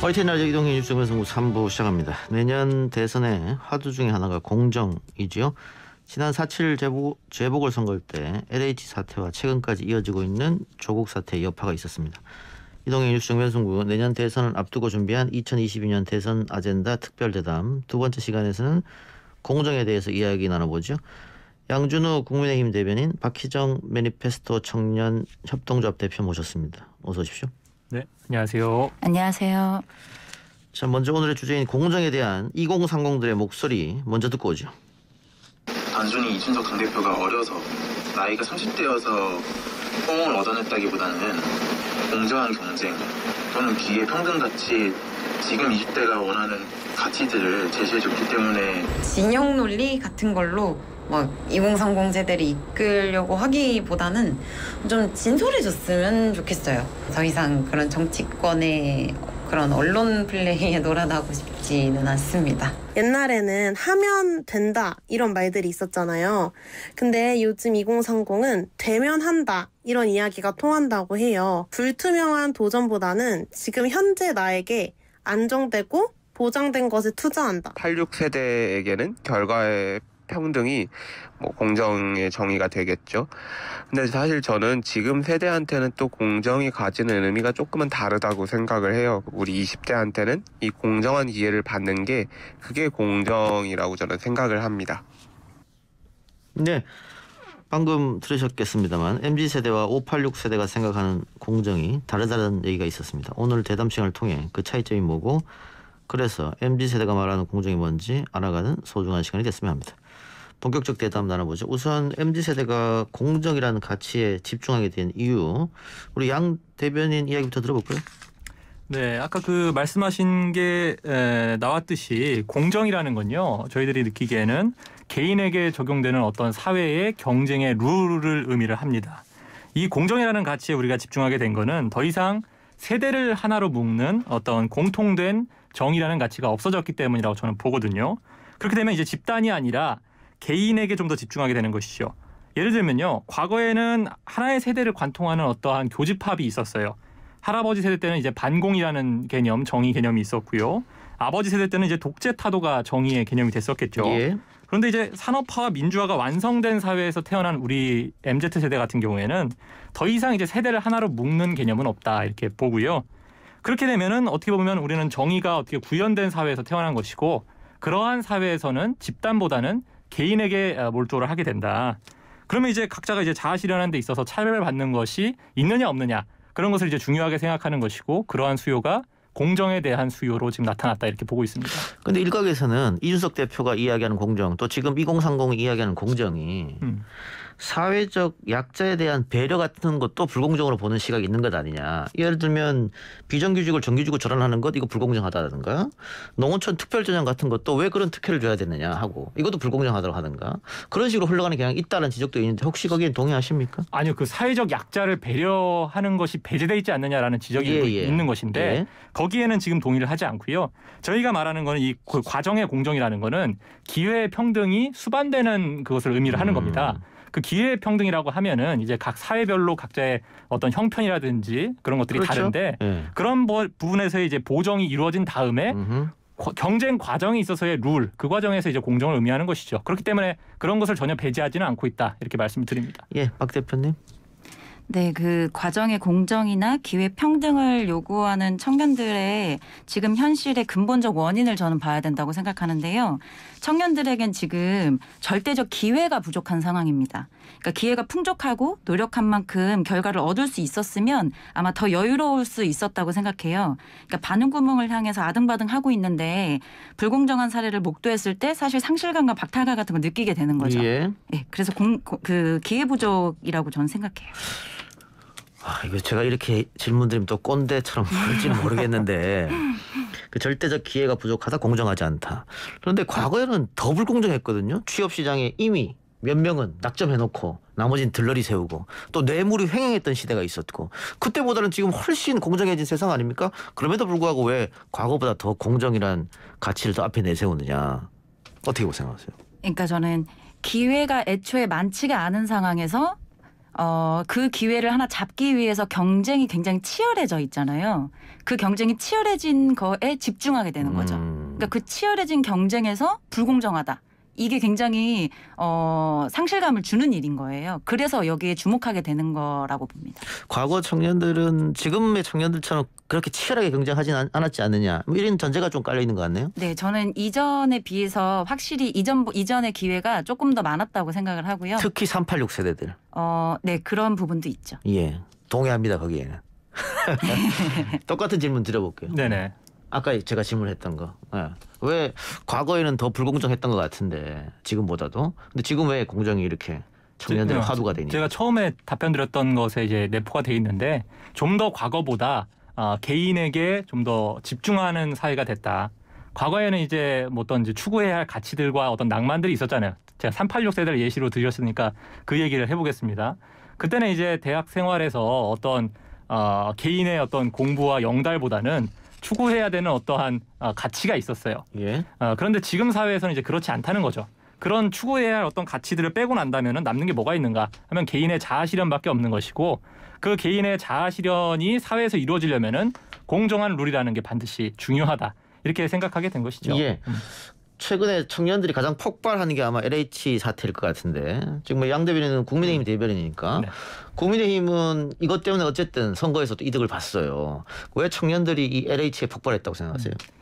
화이팅 날제 이동현 뉴스공에서 3부 시작합니다. 내년 대선의 화두 중에 하나가 공정이지요. 지난 4.7 재보, 재보궐선거 때 LH 사태와 최근까지 이어지고 있는 조국 사태의 여파가 있었습니다. 이동현 뉴스정면승부 내년 대선을 앞두고 준비한 2022년 대선 아젠다 특별대담 두 번째 시간에서는 공정에 대해서 이야기 나눠보죠. 양준우 국민의힘 대변인 박희정 매니페스토 청년 협동조합 대표 모셨습니다. 어서 오십시오. 네, 안녕하세요. 안녕하세요. 자, 먼저 오늘의 주제인 공정에 대한 2030들의 목소리 먼저 듣고 오죠. 단순히 이준석 전 대표가 어려서 나이가 30대여서 뽕을 얻어냈다기보다는 공정한 경쟁 또는 기회 평등 같이 지금 20대가 원하는 가치들을 제시해줬기 때문에 진영 논리 같은 걸로 뭐2030 세대를 이끌려고 하기보다는 좀 진솔해졌으면 좋겠어요. 더 이상 그런 정치권의 그런 언론 플레이에 놀아나고 싶지는 않습니다. 옛날에는 하면 된다 이런 말들이 있었잖아요. 근데 요즘 2030은 되면 한다 이런 이야기가 통한다고 해요. 불투명한 도전보다는 지금 현재 나에게 안정되고 보장된 것에 투자한다. 86세대에게는 결과에 평등이 뭐 공정의 정의가 되겠죠. 근데 사실 저는 지금 세대한테는 또 공정이 가지는 의미가 조금은 다르다고 생각을 해요. 우리 20대한테는 이 공정한 이해를 받는 게 그게 공정이라고 저는 생각을 합니다. 네. 방금 들으셨겠습니다만 MZ 세대와 586 세대가 생각하는 공정이 다르다는 얘기가 있었습니다. 오늘 대담 시간을 통해 그 차이점이 뭐고 그래서 MZ 세대가 말하는 공정이 뭔지 알아가는 소중한 시간이 됐으면 합니다. 본격적 대담 나눠보죠. 우선 MZ 세대가 공정이라는 가치에 집중하게 된 이유, 우리 양 대변인 이야기부터 들어볼까요? 네, 아까 그 말씀하신 게 에, 나왔듯이 공정이라는 건요. 저희들이 느끼기에는 개인에게 적용되는 어떤 사회의 경쟁의 룰을 의미를 합니다. 이 공정이라는 가치에 우리가 집중하게 된 거는 더 이상 세대를 하나로 묶는 어떤 공통된 정의라는 가치가 없어졌기 때문이라고 저는 보거든요. 그렇게 되면 이제 집단이 아니라 개인에게 좀 더 집중하게 되는 것이죠. 예를 들면요. 과거에는 하나의 세대를 관통하는 어떠한 교집합이 있었어요. 할아버지 세대 때는 이제 반공이라는 개념, 정의 개념이 있었고요. 아버지 세대 때는 이제 독재 타도가 정의의 개념이 됐었겠죠. 예. 그런데 이제 산업화와 민주화가 완성된 사회에서 태어난 우리 MZ 세대 같은 경우에는 더 이상 이제 세대를 하나로 묶는 개념은 없다 이렇게 보고요. 그렇게 되면은 어떻게 보면 우리는 정의가 어떻게 구현된 사회에서 태어난 것이고 그러한 사회에서는 집단보다는 개인에게 어, 몰두를 하게 된다. 그러면 이제 각자가 이제 자아실현하는 데 있어서 차별받는 을 것이 있느냐 없느냐 그런 것을 이제 중요하게 생각하는 것이고 그러한 수요가 공정에 대한 수요로 지금 나타났다 이렇게 보고 있습니다. 그런데 일각에서는 이준석 대표가 이야기하는 공정 또 지금 2030이 이야기하는 공정이 음. 사회적 약자에 대한 배려 같은 것도 불공정으로 보는 시각이 있는 것 아니냐. 예를 들면 비정규직을 정규직으로 전환하는 것 이거 불공정하다든가 농어촌 특별전형 같은 것도 왜 그런 특혜를 줘야 되느냐 하고 이것도 불공정하다고 하든가 그런 식으로 흘러가는 경향이 있다는 지적도 있는데 혹시 거기에 동의하십니까? 아니요. 그 사회적 약자를 배려하는 것이 배제돼 있지 않느냐라는 지적이 예, 예. 있는 것인데 예. 거기에는 지금 동의를 하지 않고요. 저희가 말하는 거는 이 그 과정의 공정이라는 거는 기회 의 평등이 수반되는 그것을 의미를 하는 음. 겁니다. 그 기회 평등이라고 하면은 이제 각 사회별로 각자의 어떤 형편이라든지 그런 것들이 그렇죠. 다른데 네. 그런 부분에서 이제 보정이 이루어진 다음에 음 경쟁 과정에 있어서의 룰, 그 과정에서 이제 공정을 의미하는 것이죠. 그렇기 때문에 그런 것을 전혀 배제하지는 않고 있다. 이렇게 말씀드립니다. 예, 박 대표님. 네, 그 과정의 공정이나 기회 평등을 요구하는 청년들의 지금 현실의 근본적 원인을 저는 봐야 된다고 생각하는데요. 청년들에겐 지금 절대적 기회가 부족한 상황입니다. 그러니까 기회가 풍족하고 노력한 만큼 결과를 얻을 수 있었으면 아마 더 여유로울 수 있었다고 생각해요. 그러니까 반응구멍을 향해서 아등바등 하고 있는데 불공정한 사례를 목도했을 때 사실 상실감과 박탈감 같은 걸 느끼게 되는 거죠. 예. 예 그래서 공, 그 기회 부족이라고 저는 생각해요. 아, 이거 제가 이렇게 질문 드리면 또 꼰대처럼 보일지는 모르겠는데 그 절대적 기회가 부족하다 공정하지 않다. 그런데 과거에는 더 불공정했거든요. 취업 시장에 이미 몇 명은 낙점해놓고 나머지는 들러리 세우고 또 뇌물이 횡행했던 시대가 있었고 그때보다는 지금 훨씬 공정해진 세상 아닙니까? 그럼에도 불구하고 왜 과거보다 더 공정이란 가치를 더 앞에 내세우느냐 어떻게 생각하세요? 그러니까 저는 기회가 애초에 많지가 않은 상황에서 어, 그 기회를 하나 잡기 위해서 경쟁이 굉장히 치열해져 있잖아요. 그 경쟁이 치열해진 거에 집중하게 되는 거죠. 음. 그러니까 그 치열해진 경쟁에서 불공정하다. 이게 굉장히 어, 상실감을 주는 일인 거예요. 그래서 여기에 주목하게 되는 거라고 봅니다. 과거 청년들은 지금의 청년들처럼 그렇게 치열하게 경쟁하진 않, 았지 않느냐 뭐 이런 전제가 좀 깔려 있는 것 같네요. 네, 저는 이전에 비해서 확실히 이전 이전의 기회가 조금 더 많았다고 생각을 하고요. 특히 386 세대들. 어, 네 그런 부분도 있죠. 예, 동의합니다 거기에는. 똑같은 질문 드려볼게요. 네네. 아까 제가 질문했던 거. 예. 왜 과거에는 더 불공정했던 것 같은데 지금보다도 근데 지금 왜 공정이 이렇게 청년들 네, 화두가 되니? 제가 처음에 답변 드렸던 것에 이제 내포가 돼 있는데 좀 더 과거보다 어, 개인에게 좀 더 집중하는 사회가 됐다. 과거에는 이제 뭐 어떤 이제 추구해야 할 가치들과 어떤 낭만들이 있었잖아요. 제가 386 세대를 예시로 드렸으니까 그 얘기를 해보겠습니다. 그때는 이제 대학 생활에서 어떤 어, 개인의 어떤 공부와 영달보다는 추구해야 되는 어떠한 어, 가치가 있었어요. 예. 어, 그런데 지금 사회에서는 이제 그렇지 않다는 거죠. 그런 추구해야 할 어떤 가치들을 빼고 난다면 남는 게 뭐가 있는가 하면 개인의 자아실현밖에 없는 것이고 그 개인의 자아 실현이 사회에서 이루어지려면은 공정한 룰이라는 게 반드시 중요하다. 이렇게 생각하게 된 것이죠. 예. 최근에 청년들이 가장 폭발하는 게 아마 LH 사태일 것 같은데 지금 뭐양 대변인은 국민의힘 음. 대변인이니까 네. 국민의힘은 이것 때문에 어쨌든 선거에서 또 이득을 봤어요. 왜 청년들이 이 LH에 폭발했다고 생각하세요? 음.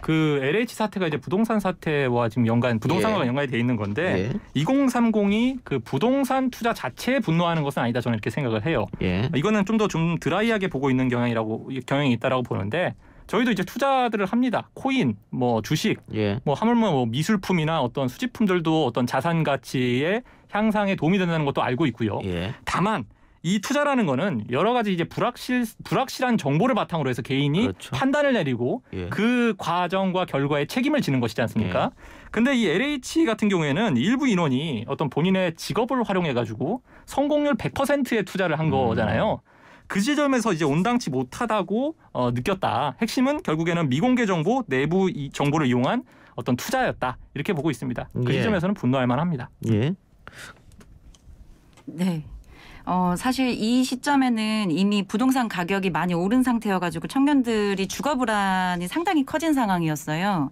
그 LH 사태가 이제 부동산 사태와 지금 연관 부동산과 예. 연관이 돼 있는 건데 예. 2030이 그 부동산 투자 자체에 분노하는 것은 아니다 저는 이렇게 생각을 해요. 예. 이거는 좀 더좀 좀 드라이하게 보고 있는 경향이라고 경향이 있다라고 보는데 저희도 이제 투자들을 합니다. 코인, 뭐 주식, 예. 뭐 하물며 뭐 미술품이나 어떤 수집품들도 어떤 자산 가치의 향상에 도움이 된다는 것도 알고 있고요. 예. 다만 이 투자라는 거는 여러 가지 이제 불확실 불확실한 정보를 바탕으로 해서 개인이 그렇죠. 판단을 내리고 예. 그 과정과 결과에 책임을 지는 것이지 않습니까? 예. 근데 이 LH 같은 경우에는 일부 인원이 어떤 본인의 직업을 활용해 가지고 성공률 100%의 투자를 한 음. 거잖아요. 그 지점에서 이제 온당치 못하다고 어, 느꼈다. 핵심은 결국에는 미공개 정보 내부 이 정보를 이용한 어떤 투자였다 이렇게 보고 있습니다. 그 예. 지점에서는 분노할 만합니다. 예. 네. 어, 사실 이 시점에는 이미 부동산 가격이 많이 오른 상태여가지고 청년들이 주거 불안이 상당히 커진 상황이었어요.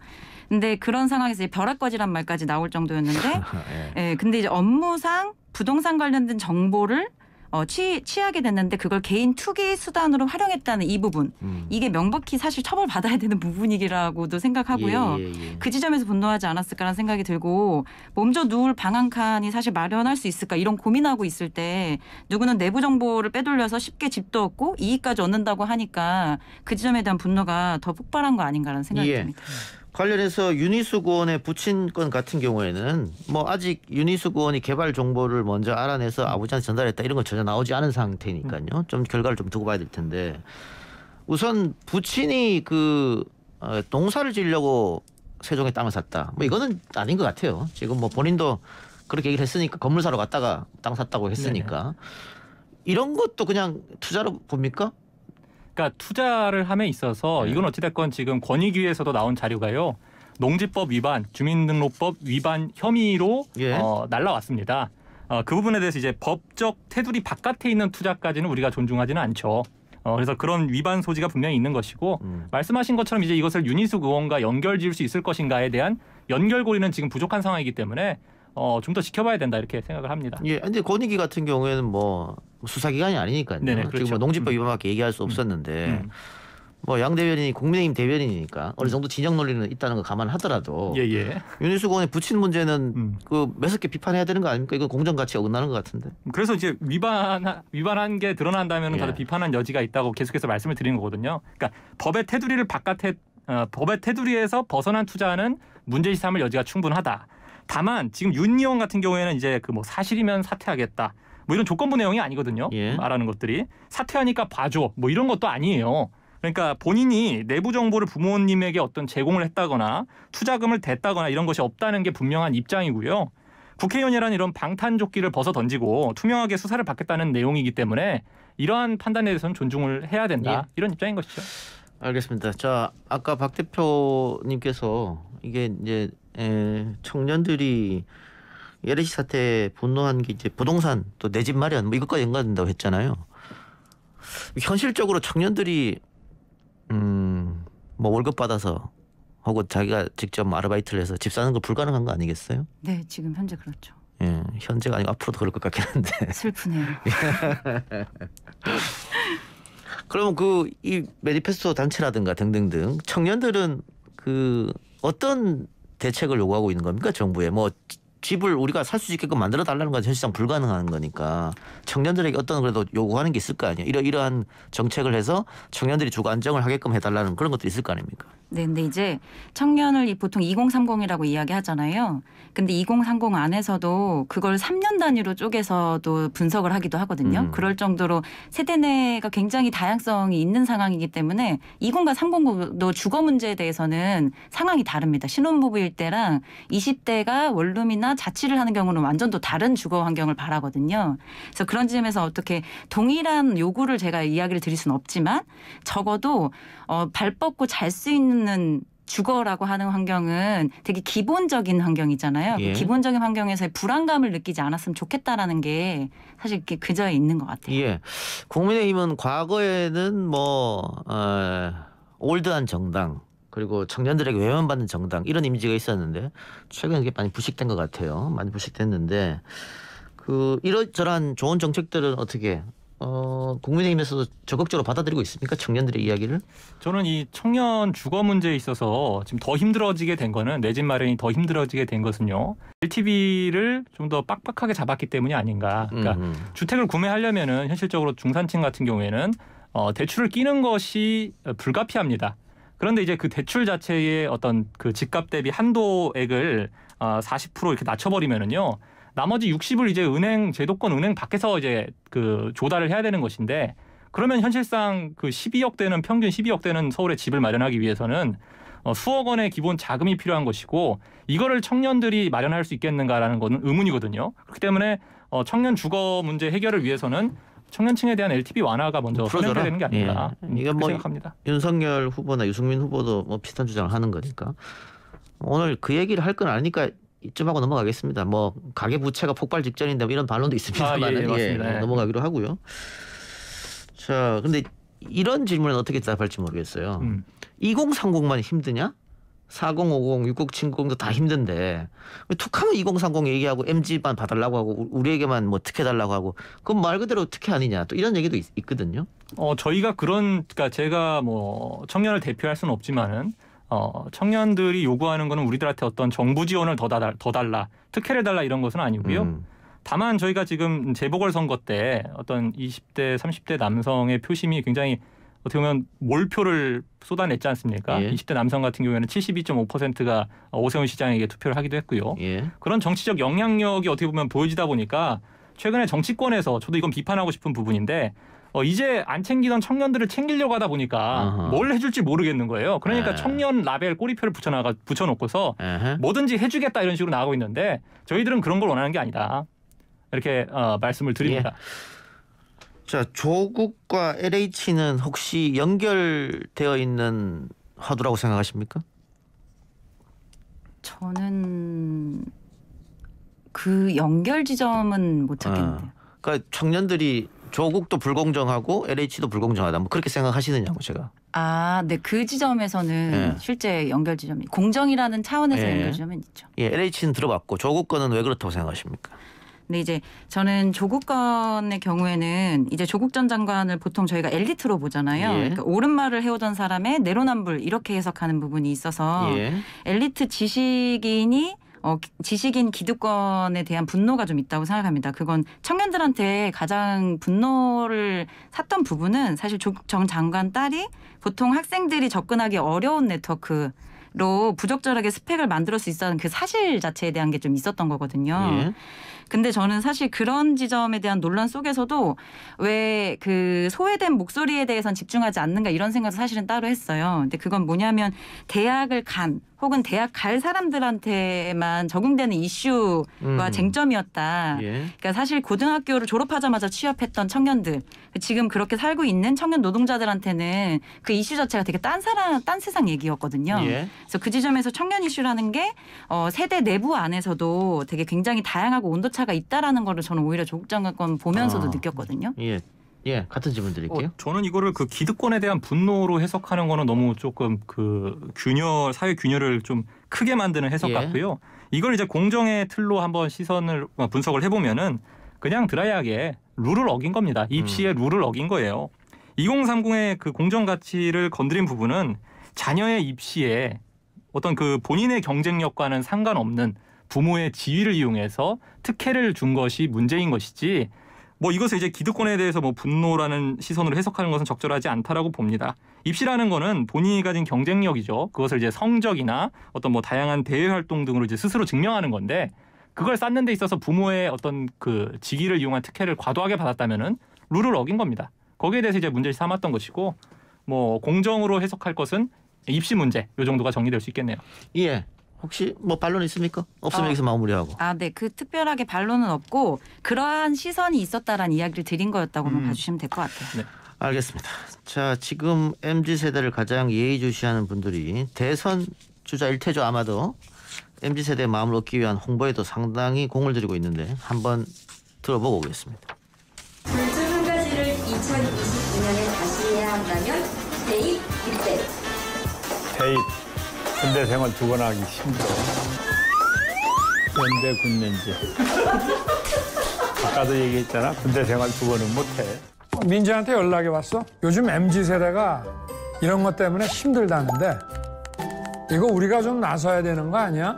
근데 그런 상황에서 이제 벼락거지란 말까지 나올 정도였는데, 예. 예, 근데 이제 업무상 부동산 관련된 정보를 어, 취, 취하게 됐는데 그걸 개인 투기 수단으로 활용했다는 이 부분 음. 이게 명백히 사실 처벌 받아야 되는 부분이라고도 생각하고요. 예, 예, 예. 그 지점에서 분노하지 않았을까라는 생각이 들고 몸져 누울 방한칸이 사실 마련할 수 있을까 이런 고민하고 있을 때 누구는 내부 정보를 빼돌려서 쉽게 집도 얻고 이익까지 얻는다고 하니까 그 지점에 대한 분노가 더 폭발한 거 아닌가라는 생각이 예. 듭니다. 관련해서 유니수 구원의 부친 건 같은 경우에는 뭐 아직 유니수 구원이 개발 정보를 먼저 알아내서 음. 아버지한테 전달했다 이런 건 전혀 나오지 않은 상태니까요. 음. 좀 결과를 좀 두고 봐야 될 텐데 우선 부친이 그 어, 농사를 지으려고 세종에 땅을 샀다. 뭐 이거는 아닌 것 같아요. 지금 뭐 본인도 그렇게 얘기를 했으니까 건물 사러 갔다가 땅 샀다고 했으니까 네네. 이런 것도 그냥 투자로 봅니까? 그러니까 투자를 함에 있어서 네. 이건 어찌됐건 지금 권익위에서도 나온 자료가요. 농지법 위반, 주민등록법 위반 혐의로 예. 어, 날라왔습니다. 어, 그 부분에 대해서 이제 법적 테두리 바깥에 있는 투자까지는 우리가 존중하지는 않죠. 어, 그래서 그런 위반 소지가 분명히 있는 것이고 음. 말씀하신 것처럼 이제 이것을 유니스 의원과 연결 지을 수 있을 것인가에 대한 연결고리는 지금 부족한 상황이기 때문에 어, 좀 더 지켜봐야 된다 이렇게 생각을 합니다. 예, 근데 권익위 같은 경우에는 뭐 수사기관이 아니니까요. 네네, 네, 그렇죠. 지금 뭐 농지법 음. 위반밖에 음. 얘기할 수 음. 없었는데 음. 뭐양 대변인이 국민의힘 대변인이니까 어느 음. 정도 진영 논리는 있다는 거 감안하더라도 예, 예. 윤희수 의원이 붙인 문제는 음. 그 매섭게 비판해야 되는 거 아닙니까? 이건 공정 가치에 어긋나는 것 같은데. 그래서 이제 위반 위반한 게 드러난다면 예. 다들 비판한 여지가 있다고 계속해서 말씀을 드리는 거거든요. 그러니까 법의 테두리를 바깥에 어, 법의 테두리에서 벗어난 투자는 문제시 삼을 여지가 충분하다. 다만 지금 윤 의원 같은 경우에는 이제 그 뭐 사실이면 사퇴하겠다. 뭐 이런 조건부 내용이 아니거든요. 예. 말하는 것들이 사퇴하니까 봐줘 뭐 이런 것도 아니에요. 그러니까 본인이 내부 정보를 부모님에게 어떤 제공을 했다거나 투자금을 댔다거나 이런 것이 없다는 게 분명한 입장이고요. 국회의원이란 이런 방탄조끼를 벗어 던지고 투명하게 수사를 받겠다는 내용이기 때문에 이러한 판단에 대해서는 존중을 해야 된다. 예. 이런 입장인 것이죠. 알겠습니다. 자, 아까 박 대표님께서 이게 이제 에, 청년들이 LH 사태에 분노한 게 이제 부동산 또 내 집 마련 뭐 이것과 연관된다고 했잖아요. 현실적으로 청년들이 음 뭐 월급 받아서 하고 자기가 직접 뭐 아르바이트를 해서 집 사는 거 불가능한 거 아니겠어요? 네, 지금 현재 그렇죠. 예, 현재가 아니고 앞으로도 그럴 것 같긴 한데. 슬프네요. 그러면 그 이 메리페스토 단체라든가 등등등 청년들은 그 어떤 대책을 요구하고 있는 겁니까 정부에 뭐 집을 우리가 살 수 있게끔 만들어 달라는 건 현실상 불가능한 거니까 청년들에게 어떤 그래도 요구하는 게 있을 거 아니에요 이러 이러한 정책을 해서 청년들이 주거 안정을 하게끔 해달라는 그런 것도 있을 거 아닙니까 네, 근데 이제 청년을 보통 2030이라고 이야기하잖아요. 근데 2030 안에서도 그걸 3년 단위로 쪼개서도 분석을 하기도 하거든요. 음. 그럴 정도로 세대 내가 굉장히 다양성이 있는 상황이기 때문에 20과 30도 주거 문제에 대해서는 상황이 다릅니다. 신혼부부일 때랑 20대가 원룸이나 자취를 하는 경우는 완전 또 다른 주거 환경을 바라거든요. 그래서 그런 점에서 어떻게 동일한 요구를 제가 이야기를 드릴 수는 없지만 적어도 어, 발 뻗고 잘 수 있는 살는 주거라고 하는 환경은 되게 기본적인 환경이잖아요. 예. 그 기본적인 환경에서의 불안감을 느끼지 않았으면 좋겠다라는 게 사실 그저에 있는 것 같아요. 예. 국민의힘은 과거에는 뭐 어, 올드한 정당 그리고 청년들에게 외면받는 정당 이런 이미지가 있었는데 최근에 이게 많이 부식된 것 같아요. 많이 부식됐는데 그 이런저런 좋은 정책들은 어떻게 어, 국민의힘에서도 적극적으로 받아들이고 있습니까? 청년들의 이야기를? 저는 이 청년 주거 문제에 있어서 지금 더 힘들어지게 된 거는 내 집 마련이 더 힘들어지게 된 것은요. LTV를 좀 더 빡빡하게 잡았기 때문이 아닌가. 그러니까 음음. 음. 주택을 구매하려면은 현실적으로 중산층 같은 경우에는 어, 대출을 끼는 것이 불가피합니다. 그런데 이제 그 대출 자체의 어떤 그 집값 대비 한도액을 어, 40% 이렇게 낮춰버리면은요. 나머지 60을 이제 은행 제도권 은행 밖에서 이제 그 조달을 해야 되는 것인데 그러면 현실상 그 12억 대는 평균 12억 대는 서울에 집을 마련하기 위해서는 어, 수억 원의 기본 자금이 필요한 것이고 이거를 청년들이 마련할 수 있겠는가라는 것은 의문이거든요. 그렇기 때문에 어, 청년 주거 문제 해결을 위해서는 청년층에 대한 LTV 완화가 먼저 뭐 풀어줘야 되는 게 아닌가 예. 음, 이건 뭐 생각합니다. 윤석열 후보나 유승민 후보도 뭐 비슷한 주장을 하는 거니까 오늘 그 얘기를 할 건 아니니까 이쯤하고 넘어가겠습니다. 뭐 가계 부채가 폭발 직전인데 뭐 이런 반론도 있습니다만 아, 예, 예, 예, 뭐 예. 넘어가기로 하고요. 자, 근데 이런 질문은 어떻게 답할지 모르겠어요. 음. 2030만 힘드냐? 4050, 6070도 다 힘든데 툭하면 2030 얘기하고 MG만 받달라고 하고 우리에게만 뭐 특혜달라고 하고 그건 말 그대로 특혜 아니냐 또 이런 얘기도 있, 거든요 어, 저희가 그런 그러니까 제가 뭐 청년을 대표할 수는 없지만은 어, 청년들이 요구하는 거는 우리들한테 어떤 정부 지원을 더, 달라, 더 달라 특혜를 달라 이런 것은 아니고요. 음. 다만 저희가 지금 재보궐 선거 때 어떤 20대, 30대 남성의 표심이 굉장히 어떻게 보면 몰표를 쏟아냈지 않습니까? 예. 20대 남성 같은 경우에는 72.5%가 오세훈 시장에게 투표를 하기도 했고요. 예. 그런 정치적 영향력이 어떻게 보면 보여지다 보니까 최근에 정치권에서 저도 이건 비판하고 싶은 부분인데 어, 이제 안 챙기던 청년들을 챙기려고 하다 보니까 어허. 뭘 해줄지 모르겠는 거예요. 그러니까 네. 청년 라벨 꼬리표를 붙여나가 붙여놓고서 에헤. 뭐든지 해주겠다 이런 식으로 나가고 있는데 저희들은 그런 걸 원하는 게 아니다. 이렇게 어, 말씀을 드립니다. 예. 자 조국과 LH는 혹시 연결되어 있는 화두라고 생각하십니까? 저는 그 연결 지점은 못 찾겠는데요. 아, 그러니까 청년들이 조국도 불공정하고 LH도 불공정하다. 뭐 그렇게 생각하시느냐고 제가. 아, 네. 그 지점에서는 예. 실제 연결 지점이 공정이라는 차원에서 예. 연결 지점은 있죠. 예, LH는 들어봤고 조국 거는 왜 그렇다고 생각하십니까? 근데 이제 저는 조국 건의 경우에는 이제 조국 전 장관을 보통 저희가 엘리트로 보잖아요. 예. 그러니까 옳은 말을 해오던 사람의 내로남불 이렇게 해석하는 부분이 있어서 예. 엘리트 지식인이 어, 지식인 기득권에 대한 분노가 좀 있다고 생각합니다. 그건 청년들한테 가장 분노를 샀던 부분은 사실 조국 전 장관 딸이 보통 학생들이 접근하기 어려운 네트워크 로 부적절하게 스펙을 만들수 있었던 그 사실 자체에 대한 게 좀 있었던 거거든요. 예. 근데 저는 사실 그런 지점에 대한 논란 속에서도 왜 그 소외된 목소리에 대해선 집중하지 않는가 이런 생각도 사실은 따로 했어요. 근데 그건 뭐냐면 대학을 간 혹은 대학 갈 사람들한테만 적용되는 이슈와 음. 쟁점이었다. 예. 그러니까 사실 고등학교를 졸업하자마자 취업했던 청년들, 지금 그렇게 살고 있는 청년 노동자들한테는 그 이슈 자체가 되게 딴 사람, 딴 세상 얘기였거든요. 예. 그래서 그 지점에서 청년 이슈라는 게 어, 세대 내부 안에서도 되게 굉장히 다양하고 온도 격차가 있다라는 거를 저는 오히려 조국 장관 건 보면서도 아, 느꼈거든요. 예. 예, 같은 질문 드릴게요. 어, 저는 이거를 그 기득권에 대한 분노로 해석하는 거는 너무 조금 그 균열 사회 균열을 좀 크게 만드는 해석 예. 같고요. 이걸 이제 공정의 틀로 한번 시선을 어, 분석을 해보면은 그냥 드라이하게 룰을 어긴 겁니다. 입시의 음. 룰을 어긴 거예요. 2030의 그 공정 가치를 건드린 부분은 자녀의 입시에 어떤 그 본인의 경쟁력과는 상관없는 부모의 지위를 이용해서 특혜를 준 것이 문제인 것이지 뭐 이것을 이제 기득권에 대해서 뭐 분노라는 시선으로 해석하는 것은 적절하지 않다라고 봅니다. 입시라는 거는 본인이 가진 경쟁력이죠. 그것을 이제 성적이나 어떤 뭐 다양한 대외 활동 등으로 이제 스스로 증명하는 건데 그걸 쌓는 데 있어서 부모의 어떤 그 직위를 이용한 특혜를 과도하게 받았다면은 룰을 어긴 겁니다. 거기에 대해서 이제 문제 삼았던 것이고 뭐 공정으로 해석할 것은 입시 문제 요 정도가 정리될 수 있겠네요. 예. 혹시 뭐 반론 있습니까? 없으면 어. 여기서 마무리하고. 아, 네. 그 특별하게 반론은 없고 그러한 시선이 있었다라는 이야기를 드린 거였다고만 음. 봐주시면 될 것 같아요. 네. 알겠습니다. 자, 지금 MZ 세대를 가장 예의주시하는 분들이 대선 주자 일태조 아마도 MZ 세대의 마음을 얻기 위한 홍보에도 상당히 공을 들이고 있는데 한번 들어보고 오겠습니다. 둘중 한 가지를 2022년에 다시 해야 한다면 대입 입대. 대입. 군대 생활 두 번 하기 힘들어. 연대 군인제 아까도 얘기했잖아. 군대 생활 두 번은 못해. 민지한테 연락이 왔어. 요즘 MZ 세대가 이런 것 때문에 힘들다는데 이거 우리가 좀 나서야 되는 거 아니야?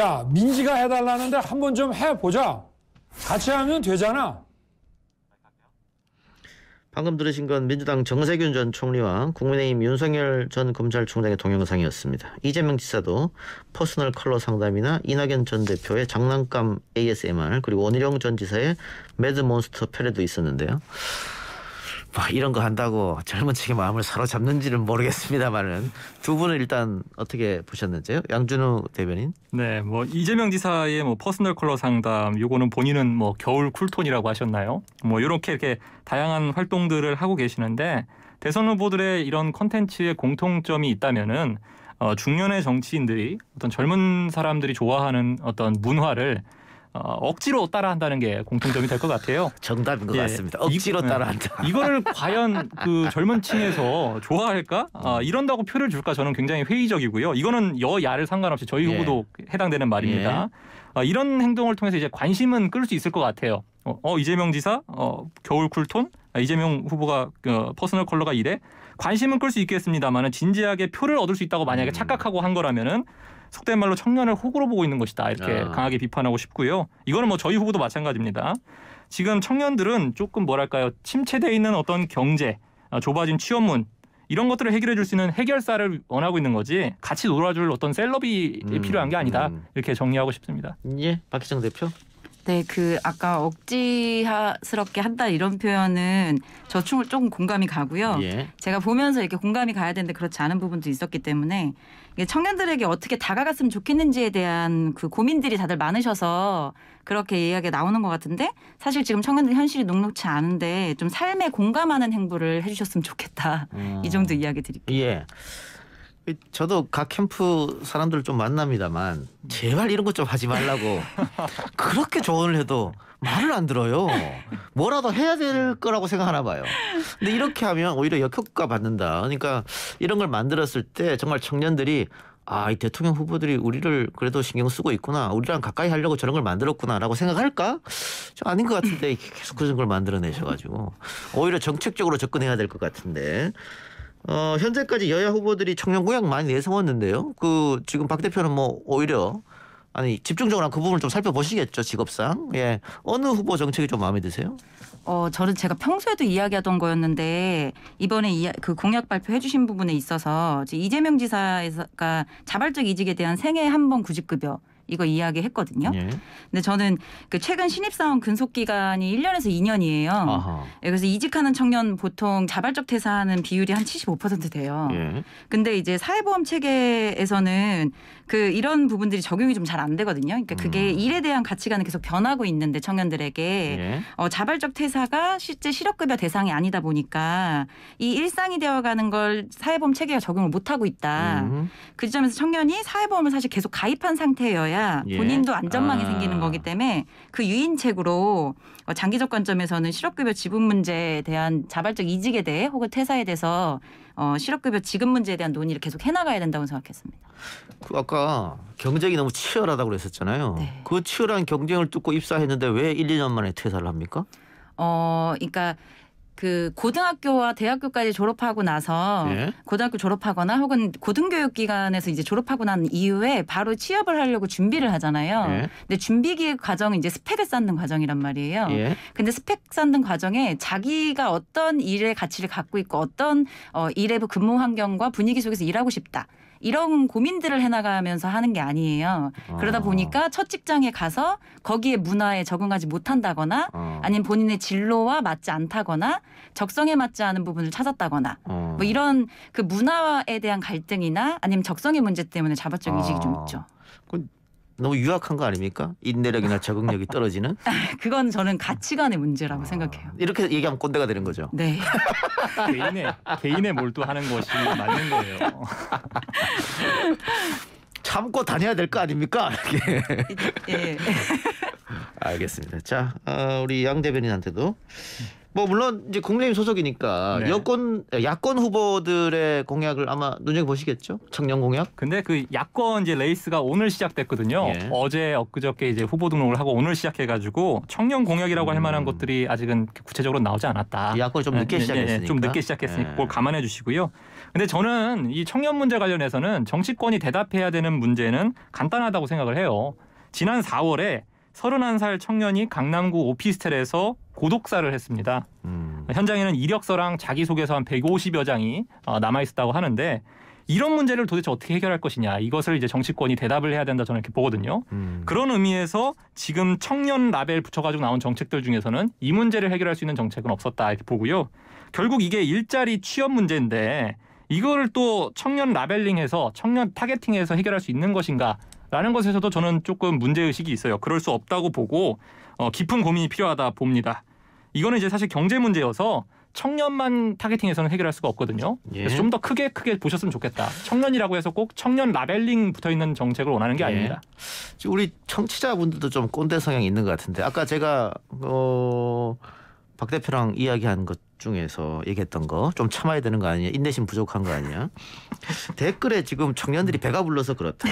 야 민지가 해달라는데 한 번 좀 해보자. 같이 하면 되잖아. 방금 들으신 건 민주당 정세균 전 총리와 국민의힘 윤석열 전 검찰총장의 동영상이었습니다. 이재명 지사도 퍼스널 컬러 상담이나 이낙연 전 대표의 장난감 ASMR 그리고 원희룡 전 지사의 매드몬스터 패레도 있었는데요. 뭐 이런 거 한다고 젊은 층의 마음을 사로잡는지는 모르겠습니다만은 두 분은 일단 어떻게 보셨는지요? 양준우 대변인. 네, 뭐 이재명 지사의 뭐 퍼스널 컬러 상담 요거는 본인은 뭐 겨울 쿨톤이라고 하셨나요? 뭐요렇게 이렇게 다양한 활동들을 하고 계시는데 대선 후보들의 이런 컨텐츠의 공통점이 있다면은 어, 중년의 정치인들이 어떤 젊은 사람들이 좋아하는 어떤 문화를 어, 억지로 따라한다는 게 공통점이 될 것 같아요. 정답인 것 예, 같습니다. 억지로 이, 음. 따라한다. 이거를 과연 그 젊은 층에서 좋아할까? 아, 음. 이런다고 표를 줄까? 저는 굉장히 회의적이고요. 이거는 여야를 상관없이 저희 예. 후보도 해당되는 말입니다. 예. 아, 이런 행동을 통해서 이제 관심은 끌 수 있을 것 같아요. 어, 어 이재명 지사, 어, 겨울 쿨톤, 아, 이재명 후보가 어, 퍼스널 컬러가 이래 관심은 끌 수 있겠습니다만은 진지하게 표를 얻을 수 있다고 만약에 음. 착각하고 한 거라면은 속된 말로 청년을 호구로 보고 있는 것이다 이렇게 아. 강하게 비판하고 싶고요. 이거는 뭐 저희 후보도 마찬가지입니다. 지금 청년들은 조금 뭐랄까요 침체돼 있는 어떤 경제 어, 좁아진 취업문 이런 것들을 해결해 줄 수 있는 해결사를 원하고 있는 거지 같이 놀아줄 어떤 셀럽이 음, 필요한 게 아니다 음. 이렇게 정리하고 싶습니다. 예, 박희정 대표. 네, 그 아까 억지스럽게 한다 이런 표현은 저충을 조금 공감이 가고요. 예. 제가 보면서 이렇게 공감이 가야 되는데 그렇지 않은 부분도 있었기 때문에 청년들에게 어떻게 다가갔으면 좋겠는지에 대한 그 고민들이 다들 많으셔서 그렇게 이야기가 나오는 것 같은데 사실 지금 청년들 현실이 녹록치 않은데 좀 삶에 공감하는 행보를 해주셨으면 좋겠다. 음. 이 정도 이야기 드릴게요. 예. 저도 각 캠프 사람들 좀 만납니다만 제발 이런 것 좀 하지 말라고 그렇게 조언을 해도 말을 안 들어요. 뭐라도 해야 될 거라고 생각하나 봐요. 근데 이렇게 하면 오히려 역효과 받는다. 그러니까 이런 걸 만들었을 때 정말 청년들이 아, 이 대통령 후보들이 우리를 그래도 신경 쓰고 있구나. 우리랑 가까이 하려고 저런 걸 만들었구나라고 생각할까? 좀 아닌 것 같은데 계속 그런 걸 만들어내셔가지고 오히려 정책적으로 접근해야 될 것 같은데 어, 현재까지 여야 후보들이 청년 공약 많이 내세웠는데요. 그 지금 박 대표는 뭐 오히려 아니 집중적으로 그 부분을 좀 살펴보시겠죠 직업상 예 어느 후보 정책이 좀 마음에 드세요? 어 저는 제가 평소에도 이야기하던 거였는데 이번에 이야, 그 공약 발표해주신 부분에 있어서 이재명 제이 지사가 자발적 이직에 대한 생애 한 번 구직급여 이거 이야기했거든요. 예. 근데 저는 그 최근 신입사원 근속 기간이 1년에서 2년이에요. 아하. 예, 그래서 이직하는 청년 보통 자발적 퇴사하는 비율이 한 75% 돼요. 예. 근데 이제 사회보험 체계에서는 그 이런 부분들이 적용이 좀 잘 안 되거든요. 그러니까 그게 음. 일에 대한 가치관은 계속 변하고 있는데 청년들에게 예. 어, 자발적 퇴사가 실제 실업급여 대상이 아니다 보니까 이 일상이 되어가는 걸 사회보험 체계가 적용을 못하고 있다. 음. 그 지점에서 청년이 사회보험을 사실 계속 가입한 상태여야 돼야 예. 본인도 안전망이 아. 생기는 거기 때문에 그 유인책으로 어, 장기적 관점에서는 실업급여 지급 문제에 대한 자발적 이직에 대해 혹은 퇴사에 대해서 어, 실업급여 지급 문제에 대한 논의를 계속 해나가야 된다고 생각했습니다. 그 아까 경쟁이 너무 치열하다고 그랬었잖아요. 네. 그 치열한 경쟁을 뚫고 입사했는데 왜 1, 2년 만에 퇴사를 합니까? 어, 그러니까 그 고등학교와 대학교까지 졸업하고 나서 예? 고등학교 졸업하거나 혹은 고등교육기관에서 이제 졸업하고 난 이후에 바로 취업을 하려고 준비를 하잖아요. 예? 근데 준비기 과정이 이제 스펙을 쌓는 과정이란 말이에요. 예? 근데 스펙 쌓는 과정에 자기가 어떤 일의 가치를 갖고 있고 어떤 어, 일의 그 근무 환경과 분위기 속에서 일하고 싶다. 이런 고민들을 해나가면서 하는 게 아니에요. 그러다 아. 보니까 첫 직장에 가서 거기에 문화에 적응하지 못한다거나 아. 아니면 본인의 진로와 맞지 않다거나 적성에 맞지 않은 부분을 찾았다거나 아. 뭐 이런 그 문화에 대한 갈등이나 아니면 적성의 문제 때문에 자발적 의식이 좀 아. 있죠. 그 너무 유약한 거 아닙니까? 인내력이나 적응력이 떨어지는? 아, 그건 저는 가치관의 문제라고 아, 생각해요. 이렇게 얘기하면 꼰대가 되는 거죠. 네. 개인의 개인의 몰두하는 것이 맞는 거예요. 참고 다녀야 될 거 아닙니까? 예. 알겠습니다. 자, 어, 우리 양 대변인한테도 뭐 물론 이제 국민의힘 소속이니까 네. 여권 야권 후보들의 공약을 아마 눈여겨 보시겠죠 청년 공약. 근데 그 야권 이제 레이스가 오늘 시작됐거든요. 예. 어제 엊그저께 이제 후보 등록을 하고 오늘 시작해가지고 청년 공약이라고 음. 할 만한 음. 것들이 아직은 구체적으로 나오지 않았다. 그 야권 좀 네, 늦게 네, 네, 네, 시작했으니까. 좀 늦게 시작했으니까 예. 그걸 감안해 주시고요. 근데 저는 이 청년 문제 관련해서는 정치권이 대답해야 되는 문제는 간단하다고 생각을 해요. 지난 4월에 31살 청년이 강남구 오피스텔에서 고독사를 했습니다. 음. 현장에는 이력서랑 자기소개서 한 150여 장이 어, 남아 있었다고 하는데 이런 문제를 도대체 어떻게 해결할 것이냐 이것을 이제 정치권이 대답을 해야 된다 저는 이렇게 보거든요. 음. 그런 의미에서 지금 청년 라벨 붙여가지고 나온 정책들 중에서는 이 문제를 해결할 수 있는 정책은 없었다 이렇게 보고요. 결국 이게 일자리 취업 문제인데 이거를 또 청년 라벨링해서 청년 타겟팅해서 해결할 수 있는 것인가 라는 것에서도 저는 조금 문제의식이 있어요. 그럴 수 없다고 보고 어, 깊은 고민이 필요하다 봅니다. 이거는 이제 사실 경제 문제여서 청년만 타겟팅해서는 해결할 수가 없거든요. 예. 그래서 좀 더 크게 크게 보셨으면 좋겠다. 청년이라고 해서 꼭 청년 라벨링 붙어 있는 정책을 원하는 게 예. 아닙니다. 우리 청취자분들도 좀 꼰대 성향이 있는 것 같은데 아까 제가 어박 대표랑 이야기한 것 중에서 얘기했던 거 좀 참아야 되는 거아니냐 인내심 부족한 거아니냐 댓글에 지금 청년들이 배가 불러서 그렇다.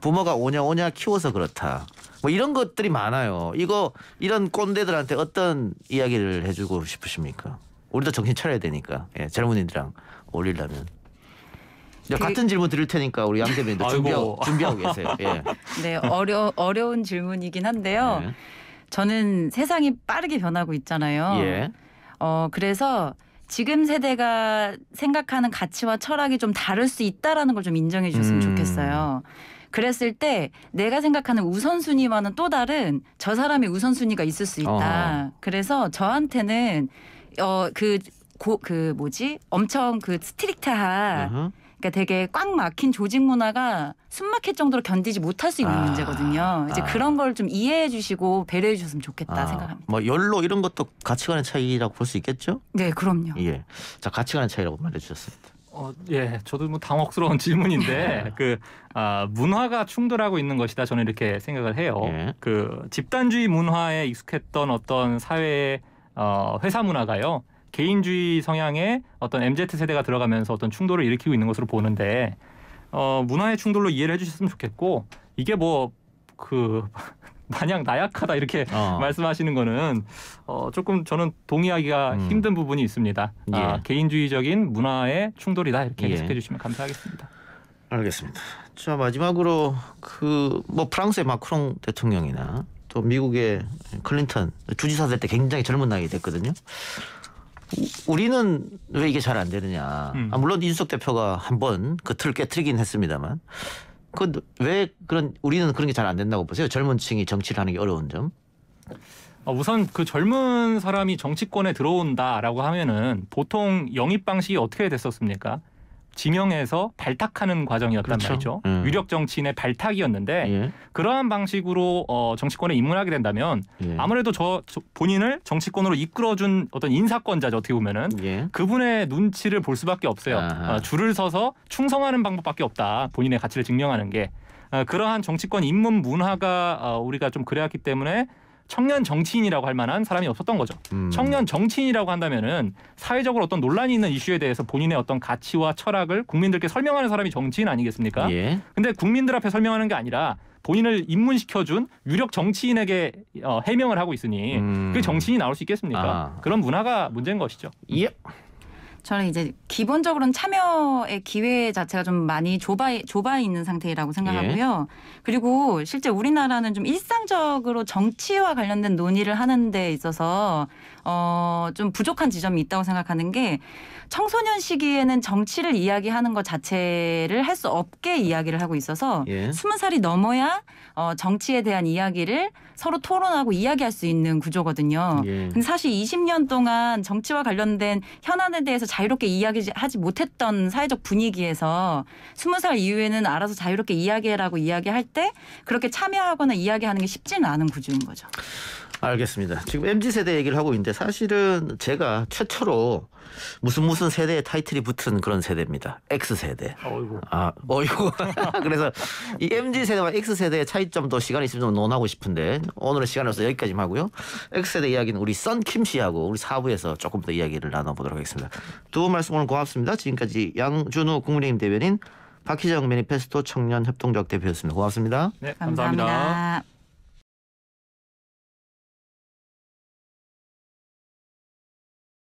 부모가 오냐 오냐 키워서 그렇다. 뭐 이런 것들이 많아요. 이거 이런 꼰대들한테 어떤 이야기를 해주고 싶으십니까? 우리도 정신 차려야 되니까. 예, 젊은이들랑 이 어울리려면. 되 같은 질문 드릴 테니까 우리 양대변인 준비하고, 준비하고 계세요. 예. 네, 어려 어려운 질문이긴 한데요. 네. 저는 세상이 빠르게 변하고 있잖아요. 예. 어, 그래서 지금 세대가 생각하는 가치와 철학이 좀 다를 수 있다라는 걸 좀 인정해 주셨으면 음. 좋겠어요. 그랬을 때 내가 생각하는 우선순위와는 또 다른 저 사람의 우선순위가 있을 수 있다. 어. 그래서 저한테는 어그 고, 그 뭐지 엄청 그 스트릭트한 uh-huh. 그러니까 되게 꽉 막힌 조직 문화가 숨막힐 정도로 견디지 못할 수 있는 아, 문제거든요. 이제 아. 그런 걸 좀 이해해 주시고 배려해 주셨으면 좋겠다 아, 생각합니다. 뭐 연로 이런 것도 가치관의 차이라고 볼 수 있겠죠? 네, 그럼요. 예. 자, 가치관의 차이라고 말해 주셨습니다. 어, 예, 저도 뭐 당혹스러운 질문인데 네. 그 아, 문화가 충돌하고 있는 것이다. 저는 이렇게 생각을 해요. 예. 그 집단주의 문화에 익숙했던 어떤 사회의 어, 회사 문화가요. 개인주의 성향의 어떤 MZ 세대가 들어가면서 어떤 충돌을 일으키고 있는 것으로 보는데 어, 문화의 충돌로 이해를 해주셨으면 좋겠고 이게 뭐그 마냥 나약하다 이렇게 어. 말씀하시는 거는 어, 조금 저는 동의하기가 음. 힘든 부분이 있습니다. 아, 예. 아, 개인주의적인 문화의 충돌이다 이렇게 예. 해석해 주시면 감사하겠습니다. 알겠습니다. 자 마지막으로 그 뭐 프랑스의 마크롱 대통령이나 또 미국의 클린턴 주지사 될때 굉장히 젊은 나이 됐거든요. 우리는 왜 이게 잘 안 되느냐. 음. 아, 물론 이준석 대표가 한번그 틀 깨트리긴 했습니다만 그 왜 그런 우리는 그런 게 잘 안 된다고 보세요? 젊은 층이 정치를 하는 게 어려운 점. 아, 우선 그 젊은 사람이 정치권에 들어온다라고 하면은 보통 영입 방식이 어떻게 됐었습니까? 지명해서 발탁하는 과정이었단 그렇죠. 말이죠. 음. 위력 정치인의 발탁이었는데 예. 그러한 방식으로 어, 정치권에 입문하게 된다면 예. 아무래도 저, 저, 본인을 정치권으로 이끌어준 어떤 인사권자죠 어떻게 보면은 예. 그분의 눈치를 볼 수밖에 없어요. 어, 줄을 서서 충성하는 방법밖에 없다. 본인의 가치를 증명하는 게 어, 그러한 정치권 입문 문화가 어, 우리가 좀 그래왔기 때문에 청년 정치인이라고 할 만한 사람이 없었던 거죠. 음. 청년 정치인이라고 한다면은 사회적으로 어떤 논란이 있는 이슈에 대해서 본인의 어떤 가치와 철학을 국민들께 설명하는 사람이 정치인 아니겠습니까? 예. 근데 국민들 앞에 설명하는 게 아니라 본인을 입문시켜준 유력 정치인에게 어, 해명을 하고 있으니 음. 그 정치인이 나올 수 있겠습니까? 아. 그런 문화가 문제인 것이죠. 예. 저는 이제 기본적으로는 참여의 기회 자체가 좀 많이 좁아 좁아 있는 상태라고 생각하고요. 예. 그리고 실제 우리나라는 좀 일상적으로 정치와 관련된 논의를 하는 데 있어서 어, 좀 부족한 지점이 있다고 생각하는 게 청소년 시기에는 정치를 이야기하는 것 자체를 할 수 없게 이야기를 하고 있어서 예. 스무 예. 살이 넘어야 어, 정치에 대한 이야기를 서로 토론하고 이야기할 수 있는 구조거든요. 예. 근데 사실 20년 동안 정치와 관련된 현안에 대해서 자유롭게 이야기하지 못했던 사회적 분위기에서 스무 살 이후에는 알아서 자유롭게 이야기해라고 이야기할 때 그렇게 참여하거나 이야기하는 게 쉽지는 않은 구조인 거죠. 알겠습니다. 지금 MZ 세대 얘기를 하고 있는데 사실은 제가 최초로 무슨 무슨 세대의 타이틀이 붙은 그런 세대입니다. X 세대. 어이구. 아, 어이구. 그래서 이 MZ 세대와 X 세대의 차이점도 시간 이 있으면 좀 논하고 싶은데 오늘은 시간 없어 여기까지 하고요. X 세대 이야기는 우리 썬킴 씨하고 우리 사부에서 조금 더 이야기를 나눠보도록 하겠습니다. 두 분 말씀 오늘 고맙습니다. 지금까지 양준호 국민의힘 대변인 박희정 매니페스토 청년 협동조합 대표였습니다. 고맙습니다. 네, 감사합니다. 감사합니다.